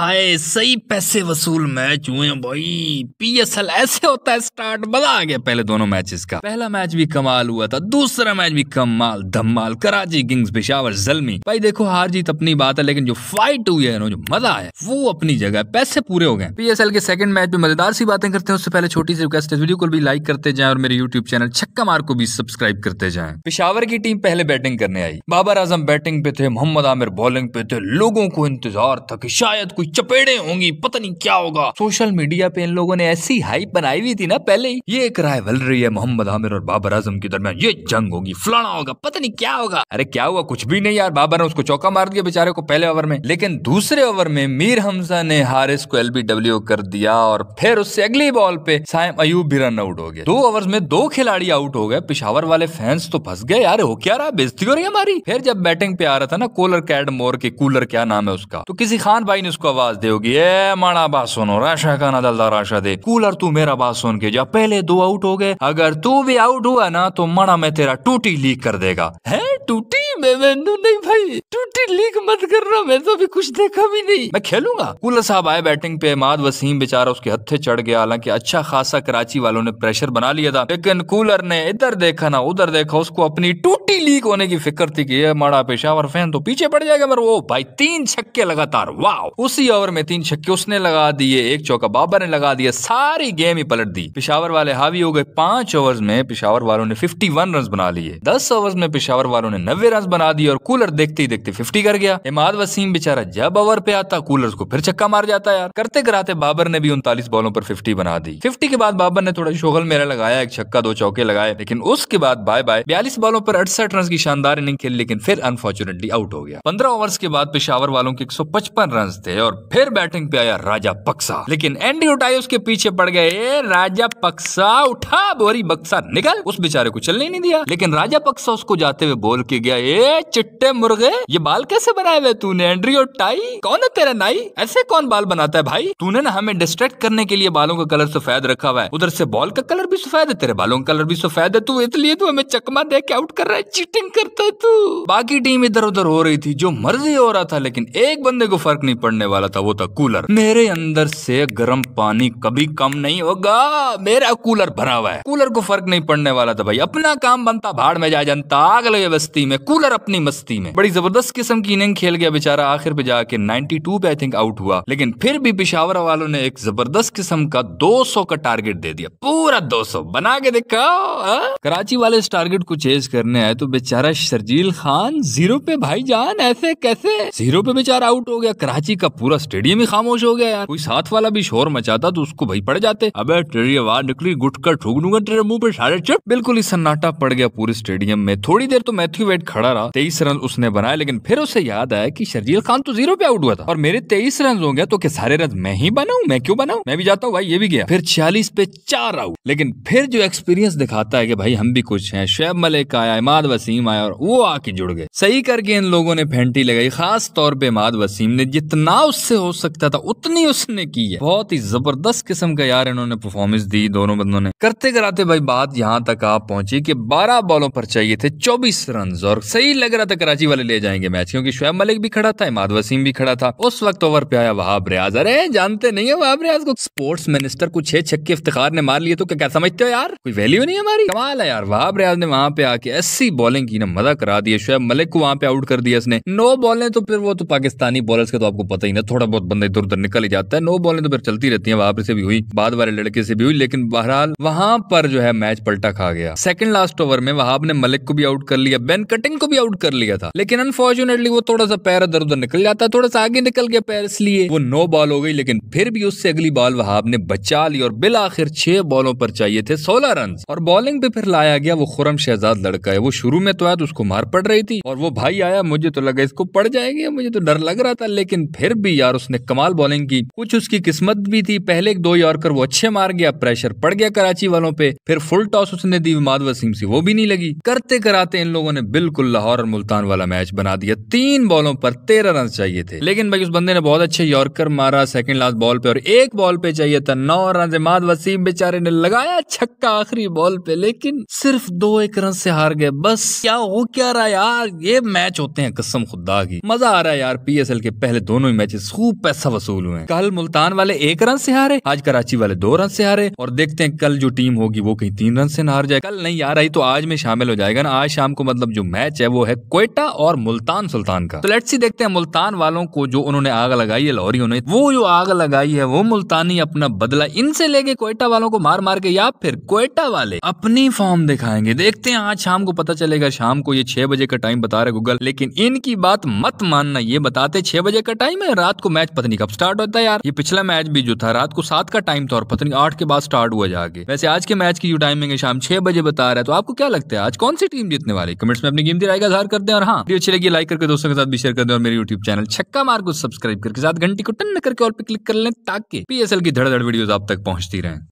हाय सही पैसे वसूल मैच हुए भाई पीएसएल ऐसे होता है स्टार्ट मजा आ गया पहले दोनों मैचेस का पहला मैच भी कमाल हुआ था दूसरा मैच भी कमाल धमाल कराची किंग्स पिशावर जलमी भाई देखो हार जीत अपनी बात है लेकिन जो फाइट हुई है जो मजा आया वो अपनी जगह पैसे पूरे हो गए पीएसएल के सेकंड मैच में मजेदार सी बातें करते हैं उससे पहले छोटी सी रिक्वेस्ट है वीडियो को भी लाइक करते जाए और मेरे यूट्यूब चैनल छक्का मार को भी सब्सक्राइब करते जाए पिशावर की टीम पहले बैटिंग करने आई बाबर आजम बैटिंग पे थे मोहम्मद आमिर बॉलिंग पे थे लोगों को इंतजार था कि शायद कुछ चपेड़े होंगी पता नहीं क्या होगा सोशल मीडिया पे इन लोगों ने ऐसी हाइप बनाई हुई थी ना पहले ही ये एक रही है मोहम्मद आमिर और बाबर आजम के दरमियान ये जंग होगी फलाना होगा पता नहीं क्या होगा अरे क्या हुआ कुछ भी नहीं यार बाबर ने उसको चौका मार दिया बेचारे को पहले ओवर में लेकिन दूसरे ओवर में मीर हमजा ने हारिस को एलबीडब्ल्यू कर दिया और फिर उससे अगली बॉल पे सायम अयूब भी रन आउट हो गए दो ओवर में दो खिलाड़ी आउट हो गए पिशावर वाले फैंस तो फंस गए यार हो क्या रहा बेजती हो रही हमारी फिर जब बैटिंग पे आ रहा था ना कोलर कैड मोर के कूलर क्या नाम है उसका तो किसी खान भाई ने उसको आवाज दोगी ए माड़ा बात सुनो राशा का ना दलदा राशा दे कूलर तू मेरा बात सुन के जा पहले दो आउट हो गए अगर तू भी आउट हुआ ना तो माड़ा मैं तेरा टूटी लीक कर देगा है टूटी महेंद्र नहीं भाई टूटी लीक मत कर रहा मैं तो अभी कुछ देखा भी नहीं मैं खेलूंगा कूलर साहब आए बैटिंग पे इमाद वसीम बेचारा उसके हथे चढ़ गया हालांकि अच्छा खासा कराची वालों ने प्रेशर बना लिया था लेकिन कूलर ने इधर देखा ना उधर देखा उसको अपनी टूटी लीक होने की फिक्र थी की माड़ा पेशावर फैन तो पीछे पड़ जाएगा मगर वो भाई तीन छक्के लगातार वाह उसी ओवर में तीन छक्के उसने लगा दिए एक चौका बाबा ने लगा दिया सारी गेम ही पलट दी पिशावर वाले हावी हो गए पांच ओवर में पिशावर वालों ने फिफ्टी वन रन बना लिए दस ओवर में पिशावर वालों ने नब्बे रन बना दिया और कूलर देखते ही देखते फिफ्टी कर गया इमाद वसीम बेचारा जब ओवर पे आता कूलर को फिर चक्का मार जाता यार करते कराते बाबर ने भी उनतालीस बॉलों पर फिफ्टी बना दी फिफ्टी के बाद बाबर ने थोड़ा शोगल मेला लगाया एक छक्का दो चौके लगाए लेकिन उसके बाद बाय बाय बयालीस बॉलों पर अड़सठ रन की शानदार इनिंग खेल लेकिन फिर अनफॉर्चुनेटली आउट हो गया पंद्रह ओवर के बाद पेशावर वालों के एक सौ पचपन रन थे और फिर बैटिंग पे आया राजा पक्सा लेकिन एंडी उठाई उसके पीछे पड़ गए राजा पक्सा उठा बोरी बक्सा निकल उस बेचारे को चलने नहीं दिया लेकिन राजा पक्सा उसको जाते हुए बोल के गया ए चिट्टे मुर्गे ये बाल कैसे बनाए हुए तूने एंड्री और टाई कौन है तेरा नाई ऐसे कौन बाल बनाता है भाई तूने ना हमें डिस्ट्रैक्ट करने के लिए बालों का कलर सफेद रखा हुआ है उधर से बॉल का कलर भी सफेद है तेरे बालों का कलर भी सफेद है तू इसलिए तू तो हमें चकमा दे के आउट कर रहा है चीटिंग करता है तू बाकी टीम इधर उधर हो रही थी जो मर्जी हो रहा था लेकिन एक बंदे को फर्क नहीं पड़ने वाला था वो था कूलर मेरे अंदर से गर्म पानी कभी कम नहीं होगा मेरा कूलर भरा हुआ है कूलर को फर्क नहीं पड़ने वाला था भाई अपना काम बनता भाड़ में जा जनता अगले बस्ती में कूलर अंदर अपनी मस्ती में बड़ी जबरदस्त किस्म की इनिंग खेल गया बेचारा आखिर पे जाके 92 पे आई थिंक आउट हुआ लेकिन फिर भी पिशावर वालों ने एक जबरदस्त किस्म का 200 का टारगेट दे दिया पूरा 200 बना के दिखाओ हाँ? कराची वाले इस टारगेट को चेज करने आए तो बेचारा शर्जील खान जीरो पे भाई जान ऐसे कैसे जीरो पे बेचारा आउट हो गया कराची का पूरा स्टेडियम ही खामोश हो गया यार कोई साथ वाला भी शोर मचाता तो उसको भाई पड़ जाते अब तेरी आवाज निकली गुट कर ठूक दूंगा तेरे मुंह पे सारे चट बिल्कुल ही सन्नाटा पड़ गया पूरे स्टेडियम में थोड़ी देर तो मैथ्यू वेट खड़ा पंद्रह तेईस रन उसने बनाए लेकिन फिर उसे याद आया कि शर्जील खान तो जीरो पे आउट हुआ था और मेरे तेईस रन हो गए तो क्या सारे रन मैं ही बनाऊ मैं क्यों बनाऊ मैं भी जाता हूँ भाई ये भी गया फिर छियालीस पे चार आउट लेकिन फिर जो एक्सपीरियंस दिखाता है की भाई हम भी कुछ है शेब मलिक आया इमाद वसीम आया और वो आके जुड़ गए सही करके इन लोगों ने फेंटी लगाई खास तौर पर इमाद वसीम ने जितना उससे हो सकता था उतनी उसने की है बहुत ही जबरदस्त किस्म का यार इन्होंने परफॉर्मेंस दी दोनों बंदों ने करते कराते भाई बात यहाँ तक आप पहुंची कि 12 बॉलों पर चाहिए थे 24 रन और सही सही लग रहा था कराची वाले ले जाएंगे मैच क्योंकि शुएब मलिक भी खड़ा था इमाद वसीम भी खड़ा था उस वक्त ओवर पे आया वहाब रियाज अरे जानते नहीं है वहाब रियाज को स्पोर्ट्स मिनिस्टर को छह छक्के इफ्तार ने मार लिए तो क्या समझते हो यार कोई वैल्यू नहीं हमारी कमाल है यार वहाब रियाज ने वहां पे आके ऐसी बॉलिंग की ना मजा करा दिया शुएब मलिक को वहां पे आउट कर दिया इसने नो बॉलें तो फिर वो तो पाकिस्तानी बॉलर्स के तो आपको पता ही ना थोड़ा बहुत बंदे इधर उधर निकल ही जाता है नो बॉलें तो फिर चलती रहती है वहां से भी हुई बाद वाले लड़के से भी हुई लेकिन बहरहाल वहां पर जो है मैच पलटा खा गया सेकंड लास्ट ओवर में वहाब ने मलिक को भी आउट कर लिया बेन कटिंग को भी आउट कर लिया था लेकिन अनफॉर्चुनेटली वो थोड़ा सा पैर इधर उधर निकल जाता है थोड़ा सा आगे निकल गया पैर इसलिए वो नौ बॉल हो गई लेकिन फिर भी उससे अगली बॉल वहाब ने बचा ली और बिल आखिर छह बॉलों पर चाहिए थे सोलह रन और बॉलिंग पे फिर लाया गया वो खुरम शहजाद लड़का है वो शुरू में तो आया तो उसको मार पड़ रही थी और वो भाई आया मुझे तो लगा इसको पड़ जाएंगे मुझे तो डर लग रहा था लेकिन फिर भी यार उसने कमाल बॉलिंग की कुछ उसकी किस्मत भी थी पहले दो यॉर्कर वो अच्छे मार गया प्रेशर पड़ गया कराची वालों पे फिर फुल टॉस उसने दी माधव सिंह से वो भी नहीं लगी करते कराते इन लोगों ने बिल्कुल लाहौर और मुल्तान वाला मैच बना दिया तीन बॉलों पर तेरह रन चाहिए थे लेकिन भाई उस बंदे ने बहुत अच्छे यॉर्कर मारा सेकंड लास्ट बॉल पे और एक बॉल पे चाहिए था नौ रन जमात वसीम बेचारे ने लगाया छक्का आखिरी बॉल पे लेकिन सिर्फ दो एक रन से हार गए बस क्या हो क्या रहा यार ये मैच होते हैं कसम खुदा की मजा आ रहा है यार पीएसएल के पहले दोनों ही मैचेस खूब पैसा वसूल हुए कल मुल्तान वाले एक रन से हारे आज कराची वाले दो रन से हारे और देखते हैं कल जो टीम होगी वो कहीं तीन रन से ना हार जाए कल नहीं आ रही तो आज में शामिल हो जाएगा ना आज शाम को मतलब जो मैच है वो है कोयटा और मुल्तान सुल्तान का तो लेट्स सी देखते हैं मुल्तान वालों को जो उन्होंने आग लगाई है लाहौरियों ने वो जो आग लगाई है वो मुल्तानी अपना बदला इनसे लेके कोयटा वालों को मार मार के या फिर कोयटा वाले अपनी फॉर्म दिखाएंगे देखते हैं आज शाम को पता चलेगा शाम को ये छह बजे का टाइम बता रहे गूगल लेकिन इनकी बात मत मानना ये बताते छह बजे का टाइम है रात को मैच पत्नी कब स्टार्ट होता है यार ये पिछला मैच भी जो था रात को सात का टाइम था और पत्नी आठ के बाद स्टार्ट हुआ जाके वैसे आज के मैच की जो टाइमिंग है शाम छह बजे बता रहा है तो आपको क्या लगता है आज कौन सी टीम जीतने वाली कमेंट्स में अपनी गेम दिलाई का इजहार करते और हाँ वीडियो अच्छी लगी लाइक करके दोस्तों के साथ भी शेयर कर दें और मेरे यूट्यूब चैनल छक्का मार को सब्सक्राइब करके साथ घंटी को टन करके और पे क्लिक कर लें ताकि पीएसएल की धड़धड़ वीडियोस आप तक पहुंचती रहें